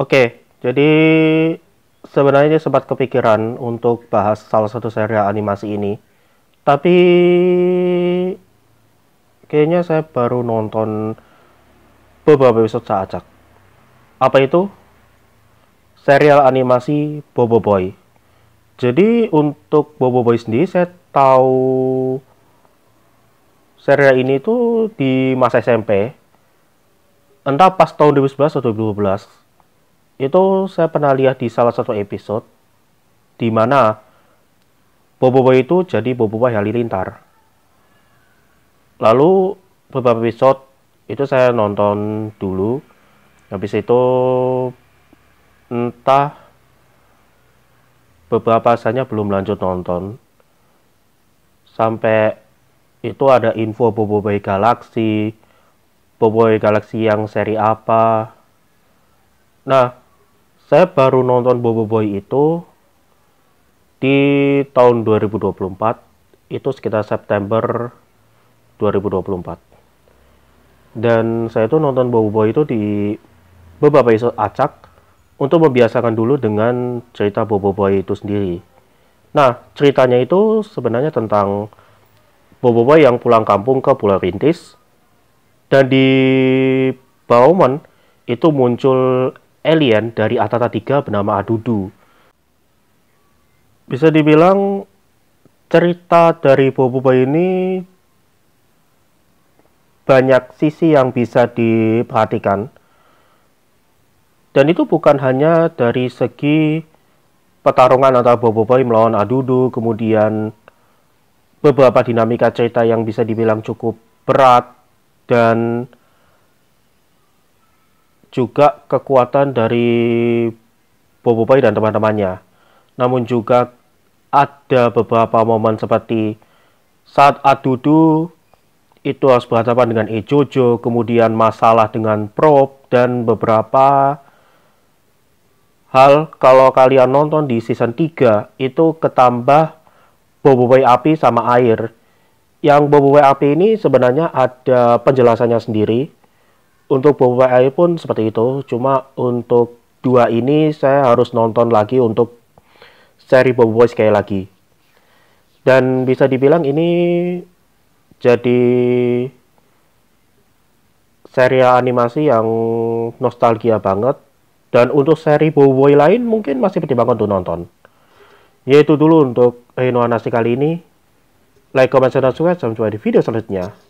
Oke, jadi sebenarnya sempat kepikiran untuk bahas salah satu serial animasi ini. Tapi kayaknya saya baru nonton beberapa episode acak. Apa itu? Serial animasi Bobo Boy. Jadi untuk Bobo Boy sendiri saya tahu serial ini tuh di masa SMP. Entah pas tahun 2011 atau 2012 itu saya pernah lihat di salah satu episode di mana Boboiboy itu jadi Boboiboy Halilintar. Lalu beberapa episode itu saya nonton dulu. Habis itu entah beberapa asalnya belum lanjut nonton. Sampai itu ada info Boboiboy Galaxy, Boboiboy Galaxy yang seri apa. Nah, saya baru nonton Bobo Boy itu di tahun 2024 itu sekitar September 2024 dan saya itu nonton Bobo Boy itu di beberapa episode acak untuk membiasakan dulu dengan cerita Bobo Boy itu sendiri nah ceritanya itu sebenarnya tentang Bobo Boy yang pulang kampung ke Pulau Rintis dan di Bauman itu muncul alien dari Atata 3 bernama Adudu. Bisa dibilang cerita dari Boboiboy ini banyak sisi yang bisa diperhatikan. Dan itu bukan hanya dari segi pertarungan antara Boboiboy melawan Adudu, kemudian beberapa dinamika cerita yang bisa dibilang cukup berat dan juga kekuatan dari Boboiboy dan teman-temannya. Namun juga ada beberapa momen seperti saat Adudu itu harus berhadapan dengan Ejojo, kemudian masalah dengan Prop dan beberapa hal kalau kalian nonton di season 3 itu ketambah Boboiboy api sama air. Yang Boboiboy api ini sebenarnya ada penjelasannya sendiri untuk Boba Air pun seperti itu cuma untuk dua ini saya harus nonton lagi untuk seri Boba sekali lagi dan bisa dibilang ini jadi serial animasi yang nostalgia banget dan untuk seri Boboiboy lain mungkin masih penting banget untuk nonton. Yaitu dulu untuk Anasi kali ini. Like, comment, share, dan subscribe. Sampai jumpa di video selanjutnya.